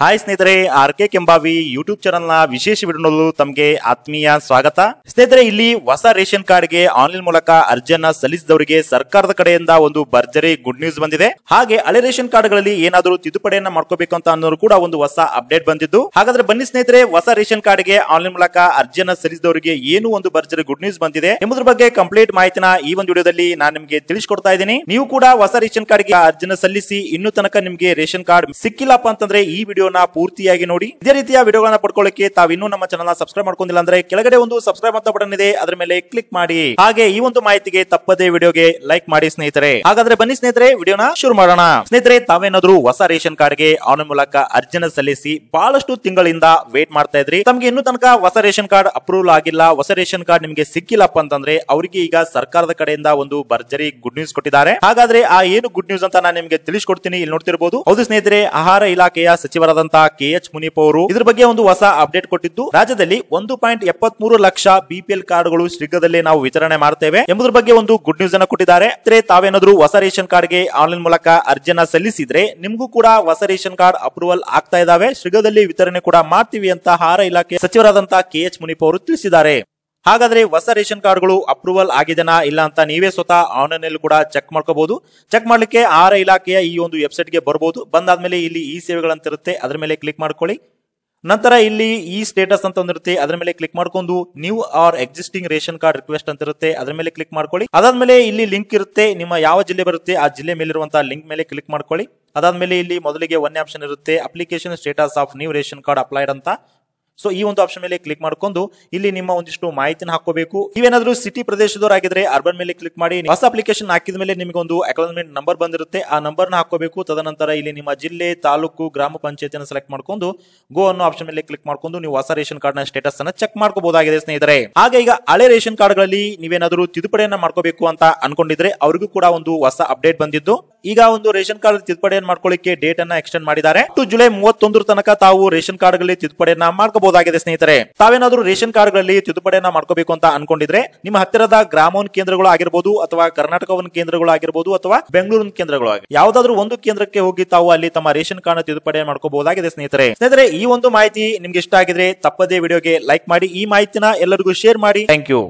hi ಸ್ನೇಹಿತರೆ R K Kembhavi YouTube channel ನ ವಿಶೇಷ ವಿಡಿಯೋ ತಮಗೆ ಆತ್ಮೀಯ ಸ್ವಾಗತ ಸ್ನೇಹಿತರೆ ಇಲ್ಲಿ ಹೊಸ ರೇಷನ್ ಕಾರ್ಡ್ ಗೆ ಆನ್ಲೈನ್ ಮೂಲಕ ಅರ್ಜಿಯನ್ನ ಸಲ್ಲಿಸಿದವರಿಗೆ ಸರ್ಕಾರದ ಕಡೆಯಿಂದ ಒಂದು ಭರ್ಜರಿ ಗುಡ್ ನ್ಯೂಸ್ ಬಂದಿದೆ ಹಾಗೆ ಹಳೆ ರೇಷನ್ ಕಾರ್ಡ್ ಗಳಲ್ಲಿ ಏನಾದರೂ ತಿದ್ದುಪಡಿಯನ್ನ ಮಾಡ್ಕೋಬೇಕು ಅಂತ ಅನ್ನೋರು ಕೂಡ ಒಂದು ಹೊಸ ಅಪ್ಡೇಟ್ ಬಂದಿದ್ದು ಹಾಗಾದ್ರೆ ಬನ್ನಿ ಸ್ನೇಹಿತರೆ ಹೊಸ ರೇಷನ್ ಕಾರ್ಡ್ ಗೆ ಆನ್ಲೈನ್ ಮೂಲಕ ಅರ್ಜಿಯನ್ನ ಸಲ್ಲಿಸಿದವರಿಗೆ ಏನು ಒಂದು ಭರ್ಜರಿ ಗುಡ್ ನ್ಯೂಸ್ ಬಂದಿದೆ ಎಂಬುದ್ರ ಬಗ್ಗೆ ಕಂಪ್ಲೀಟ್ ಮಾಹಿತಿನ ಈ ಒಂದು ವಿಡಿಯೋದಲ್ಲಿ ನಾನು ನಿಮಗೆ ತಿಳಿಸಿಕೊಡ್ತಾ ಇದ್ದೀನಿ ನೀವು ಕೂಡ ಹೊಸ ರೇಷನ್ ಕಾರ್ಡ್ ಗೆ ಸಲ್ಲಿಸಿ ಇನ್ನೂ ತನಕ ನಿಮಗೆ ರೇಷನ್ ಕಾರ್ಡ್ ಸಿಕ್ಕಿಲ್ಲಪ್ಪ ಅಂತಂದ್ರೆ ಈ ವಿಡಿಯೋ ವಿಡಿಯೋನ ಪೂರ್ತಿಯಾಗಿ ನೋಡಿ ಇದೇ ರೀತಿಯ ವಿಡಿಯೋಗಳನ್ನ ಪಡ್ಕೊಳ್ಳಕ್ಕೆ ತಾವಿನ್ನೂ ನಮ್ಮ ಚಾನಲ್ ಸಬ್ಸ್ಕ್ರೈಬ್ ಮಾಡ್ಕೊಂಡಿಲ್ಲ ಅಂದ್ರೆ ಕೆಳಗಡೆ ಒಂದು ಸಬ್ಸ್ಕ್ರೈಬ್ ಅಂತ ಬಟನ್ ಇದೆ ಅದರ ಮೇಲೆ ಕ್ಲಿಕ್ ಮಾಡಿ ಹಾಗೆ ಈ ಒಂದು ಮಾಹಿತಿಗೆ ತಪ್ಪದೆ ವಿಡಿಯೋಗೆ ಲೈಕ್ ಮಾಡಿ ಸ್ನೇಹಿತರೆ ಹಾಗಾದ್ರೆ ಬನ್ನಿ ಸ್ನೇಹಿತರೆ ವಿಡಿಯೋನ ಶುರು ಮಾಡೋಣ ಸ್ನೇಹಿತರೆ ತಾವೇನಾದ್ರೂ ಹೊಸ ರೇಷನ್ ಕಾರ್ಡ್ ಗೆ ಆನ್ಲೈನ್ ಮೂಲಕ ಅರ್ಜಿನ ಸಲ್ಲಿಸಿ ಬಹಳಷ್ಟು ತಿಂಗಳಿಂದ ವೇಟ್ ಮಾಡ್ತಾ ಇದ್ರಿ ತಮ್ಗೆ ಇನ್ನೂ ತನಕ ಹೊಸ ರೇಷನ್ ಕಾರ್ಡ್ ಅಪ್ರೂವಲ್ ಆಗಿಲ್ಲ ಹೊಸ ರೇಷನ್ ಕಾರ್ಡ್ ನಿಮಗೆ ಸಿಕ್ಕಿಲ್ಲಪ್ಪ ಅಂತಂದ್ರೆ ಅವರಿಗೆ ಈಗ ಸರ್ಕಾರದ ಕಡೆಯಿಂದ ಒಂದು ಭರ್ಜರಿ ಗುಡ್ ನ್ಯೂಸ್ ಕೊಟ್ಟಿದ್ದಾರೆ ಹಾಗಾದ್ರೆ ಆ ಏನು ಗುಡ್ ನ್ಯೂಸ್ ಅಂತ ನಾನು ನಿಮಗೆ ತಿಳಿಸ್ಕೊಡ್ತೀನಿ ಇಲ್ಲಿ ನೋಡ್ತಿರಬಹುದು ಹೌದು ಸ್ನೇಹಿತರೆ ಆಹಾರ ಇಲಾಖೆಯ ಸಚಿವರ ಸಚಿವರಾದಂತಹ ಕೆಎಚ್ ಮುನಿಪ್ ಅವರು ಇದ್ರ ಬಗ್ಗೆ ಒಂದು ಹೊಸ ಅಪ್ಡೇಟ್ ಕೊಟ್ಟಿದ್ದು ರಾಜ್ಯದಲ್ಲಿ ಒಂದು ಪಾಯಿಂಟ್ ಎಪ್ಪತ್ ಮೂರು ಲಕ್ಷ ಬಿಪಿಎಲ್ ಕಾರ್ಡ್ಗಳು ಶೀಘ್ರದಲ್ಲೇ ನಾವು ವಿತರಣೆ ಮಾಡ್ತೇವೆ ಎಂಬುದರ ಬಗ್ಗೆ ಒಂದು ಗುಡ್ ನ್ಯೂಸ್ ಅನ್ನು ಕೊಟ್ಟಿದ್ದಾರೆ ತಾವೇನಾದ್ರೂ ಹೊಸ ರೇಷನ್ ಕಾರ್ಡ್ ಗೆ ಆನ್ಲೈನ್ ಮೂಲಕ ಅರ್ಜಿಯನ್ನ ಸಲ್ಲಿಸಿದ್ರೆ ನಿಮಗೂ ಕೂಡ ಹೊಸ ರೇಷನ್ ಕಾರ್ಡ್ ಅಪ್ರೂವಲ್ ಆಗ್ತಾ ಇದಾವೆ ಶೀಘ್ರದಲ್ಲಿ ವಿತರಣೆ ಕೂಡ ಮಾಡ್ತೀವಿ ಅಂತ ಆಹಾರ ಇಲಾಖೆ ಸಚಿವರಾದಂತಹ ಕೆಎಚ್ ಎಚ್ ಅವರು ತಿಳಿಸಿದ್ದಾರೆ ಹಾಗಾದ್ರೆ ಹೊಸ ರೇಷನ್ ಕಾರ್ಡ್ಗಳು ಅಪ್ರೂವಲ್ ಆಗಿದೆನಾ ಇಲ್ಲ ಅಂತ ನೀವೇ ಸ್ವತಃ ಆನ್ಲೈನ್ ಕೂಡ ಚೆಕ್ ಮಾಡ್ಕೋಬಹುದು ಚೆಕ್ ಮಾಡ್ಲಿಕ್ಕೆ ಆರ ಇಲಾಖೆಯ ಈ ಒಂದು ವೆಬ್ಸೈಟ್ ಗೆ ಬರಬಹುದು ಬಂದಾದ್ಮೇಲೆ ಇಲ್ಲಿ ಈ ಸೇವೆಗಳಂತಿರುತ್ತೆ ಅದರ ಮೇಲೆ ಕ್ಲಿಕ್ ಮಾಡ್ಕೊಳ್ಳಿ ನಂತರ ಇಲ್ಲಿ ಈ ಸ್ಟೇಟಸ್ ಅಂತ ಒಂದಿರುತ್ತೆ ಅದರ ಮೇಲೆ ಕ್ಲಿಕ್ ಮಾಡ್ಕೊಂಡು new or existing ration card request ಅಂತ ಇರುತ್ತೆ ಅದರ ಮೇಲೆ ಕ್ಲಿಕ್ ಮಾಡ್ಕೊಳ್ಳಿ ಅದಾದ್ಮೇಲೆ ಇಲ್ಲಿ ಲಿಂಕ್ ಇರುತ್ತೆ ನಿಮ್ಮ ಯಾವ ಜಿಲ್ಲೆ ಬರುತ್ತೆ ಆ ಜಿಲ್ಲೆ ಮೇಲಿರುವಂತಹ ಲಿಂಕ್ ಮೇಲೆ ಕ್ಲಿಕ್ ಮಾಡ್ಕೊಳ್ಳಿ ಅದಾದ್ಮೇಲೆ ಇಲ್ಲಿ ಮೊದಲಿಗೆ ಒನ್ ಆಪ್ಷನ್ ಇರುತ್ತೆ application status of new ration card applied ಅಂತ ಸೊ ಈ ಒಂದು ಆಪ್ಷನ್ ಮೇಲೆ ಕ್ಲಿಕ್ ಮಾಡ್ಕೊಂಡು ಇಲ್ಲಿ ನಿಮ್ಮ ಒಂದಿಷ್ಟು ಮಾಹಿತಿನ ಹಾಕೋಬೇಕು ನೀವೇನಾದ್ರೂ ಸಿಟಿ ಪ್ರದೇಶದವರಾಗಿದ್ರೆ ಅರ್ಬನ್ ಮೇಲೆ ಕ್ಲಿಕ್ ಮಾಡಿ ಹೊಸ ಅಪ್ಲಿಕೇಶನ್ ಹಾಕಿದ ಮೇಲೆ ನಿಮಗೆ ಒಂದು ಅಕೌಂಟ್ಮೆಂಟ್ ನಂಬರ್ ಬಂದಿರುತ್ತೆ ಆ ನಂಬರ್ ನ ಹಾಕೋಬೇಕು ತದನಂತರ ಇಲ್ಲಿ ನಿಮ್ಮ ಜಿಲ್ಲೆ ತಾಲೂಕು ಗ್ರಾಮ ಪಂಚಾಯತಿನ ಸೆಲೆಕ್ಟ್ ಮಾಡ್ಕೊಂಡು ಗೋ ಅನ್ನೋ ಆಪ್ಷನ್ ಮೇಲೆ ಕ್ಲಿಕ್ ಮಾಡ್ಕೊಂಡು ನೀವು ಹೊಸ ರೇಷನ್ ಕಾರ್ಡ್ ನ ಸ್ಟೇಟಸ್ ಅನ್ನ ಚೆಕ್ ಮಾಡ್ಕೋಬಹುದಾಗಿದೆ ಸ್ನೇಹಿತರೆ ಹಾಗೆ ಈಗ ಹಳೆ ರೇಷನ್ ಕಾರ್ಡ್ ಗಳಲ್ಲಿ ನೀವೇನಾದ್ರೂ ತಿದ್ದುಪಡಿಯನ್ನ ಮಾಡ್ಕೋಬೇಕು ಅಂತ ಅನ್ಕೊಂಡಿದ್ರೆ ಅವರಿಗೂ ಕೂಡ ಒಂದು ಹೊಸ ಅಪ್ಡೇಟ್ ಬಂದಿದ್ದು ಈಗ ಒಂದು ರೇಷನ್ ಕಾರ್ಡ್ ತಿದ್ದುಪಡಿಯನ್ನು ಮಾಡ್ಕೊಳ್ಳಿಕ್ಕೆ ಡೇಟ್ ಅನ್ನ ಎಕ್ಸ್ಟೆಂಡ್ ಮಾಡಿದ್ದಾರೆ ಜುಲೈ ಮೂವತ್ತೊಂದರ ತನಕ ತಾವು ರೇಷನ್ ಕಾರ್ಡ್ ಗಳಲ್ಲಿ ತಿದ್ದುಪಡಿಯನ್ನ ಮಾಡ್ಕೋಬಹುದಾಗಿದೆ ಸ್ನೇಹಿತರೆ ತಾವೇನಾದ್ರೂ ರೇಷನ್ ಕಾರ್ಡ್ ಗಳಲ್ಲಿ ತಿದ್ದುಪಡಿಯನ್ನ ಮಾಡ್ಕೋಬೇಕು ಅಂತ ಅನ್ಕೊಂಡಿದ್ರೆ ನಿಮ್ಮ ಹತ್ತಿರದ ಗ್ರಾಮೋನ್ ಕೇಂದ್ರಗಳು ಆಗಿರಬಹುದು ಅಥವಾ ಕರ್ನಾಟಕವನ್ ಕೇಂದ್ರಗಳು ಆಗಿರಬಹುದು ಅಥವಾ ಬೆಂಗಳೂರಿನ ಕೇಂದ್ರಗಳು ಯಾವ್ದಾದ್ರು ಒಂದು ಕೇಂದ್ರಕ್ಕೆ ಹೋಗಿ ತಾವು ಅಲ್ಲಿ ತಮ್ಮ ರೇಷನ್ ಕಾರ್ಡ್ ತಿದ್ದುಪಡಿ ಮಾಡ್ಕೋಬಹುದಾಗಿದೆ ಸ್ನೇಹಿತರೆ ಸ್ನೇಹಿತರೆ ಈ ಒಂದು ಮಾಹಿತಿ ನಿಮ್ಗೆ ಇಷ್ಟ ಆಗಿದ್ರೆ ತಪ್ಪದೇ ವಿಡಿಯೋಗೆ ಲೈಕ್ ಮಾಡಿ ಈ ಮಾಹಿತಿನ ಎಲ್ಲರಿಗೂ ಶೇರ್ ಮಾಡಿ ಥ್ಯಾಂಕ್ ಯು